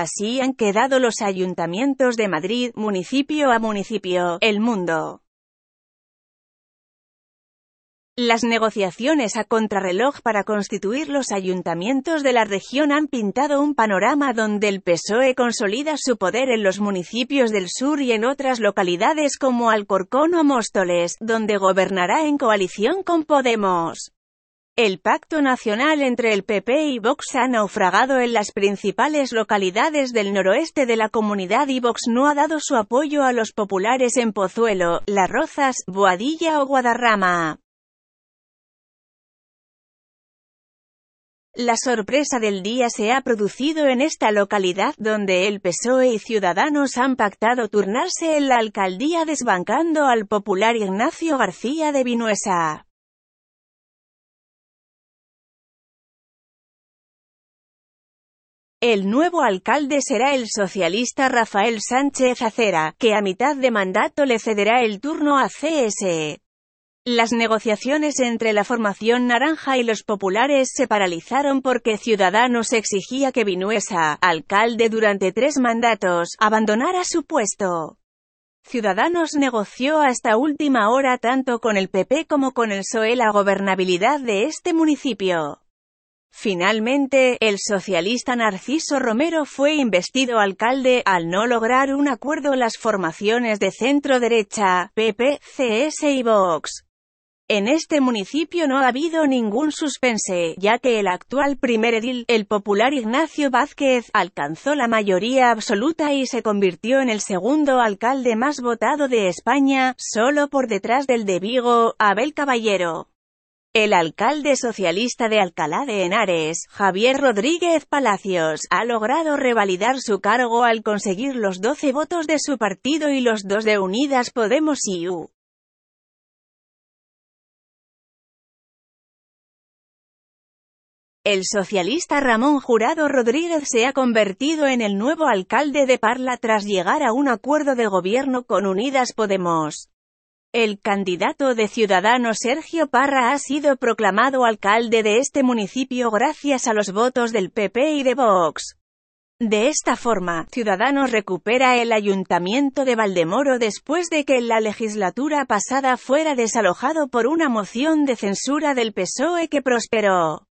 Así han quedado los ayuntamientos de Madrid, municipio a municipio, el mundo. Las negociaciones a contrarreloj para constituir los ayuntamientos de la región han pintado un panorama donde el PSOE consolida su poder en los municipios del sur y en otras localidades como Alcorcón o Móstoles, donde gobernará en coalición con Podemos. El pacto nacional entre el PP y Vox ha naufragado en las principales localidades del noroeste de la comunidad y Vox no ha dado su apoyo a los populares en Pozuelo, Las Rozas, Boadilla o Guadarrama. La sorpresa del día se ha producido en esta localidad donde el PSOE y Ciudadanos han pactado turnarse en la alcaldía desbancando al popular Ignacio García de Vinuesa. El nuevo alcalde será el socialista Rafael Sánchez Acera, que a mitad de mandato le cederá el turno a CSE. Las negociaciones entre la formación naranja y los populares se paralizaron porque Ciudadanos exigía que Vinuesa, alcalde durante tres mandatos, abandonara su puesto. Ciudadanos negoció hasta última hora tanto con el PP como con el PSOE la gobernabilidad de este municipio. Finalmente, el socialista Narciso Romero fue investido alcalde, al no lograr un acuerdo las formaciones de centro-derecha, PP, CS y Vox. En este municipio no ha habido ningún suspense, ya que el actual primer edil, el popular Ignacio Vázquez, alcanzó la mayoría absoluta y se convirtió en el segundo alcalde más votado de España, solo por detrás del de Vigo, Abel Caballero. El alcalde socialista de Alcalá de Henares, Javier Rodríguez Palacios, ha logrado revalidar su cargo al conseguir los 12 votos de su partido y los dos de Unidas Podemos y U. El socialista Ramón Jurado Rodríguez se ha convertido en el nuevo alcalde de Parla tras llegar a un acuerdo de gobierno con Unidas Podemos. El candidato de Ciudadanos Sergio Parra ha sido proclamado alcalde de este municipio gracias a los votos del PP y de Vox. De esta forma, Ciudadanos recupera el ayuntamiento de Valdemoro después de que en la legislatura pasada fuera desalojado por una moción de censura del PSOE que prosperó.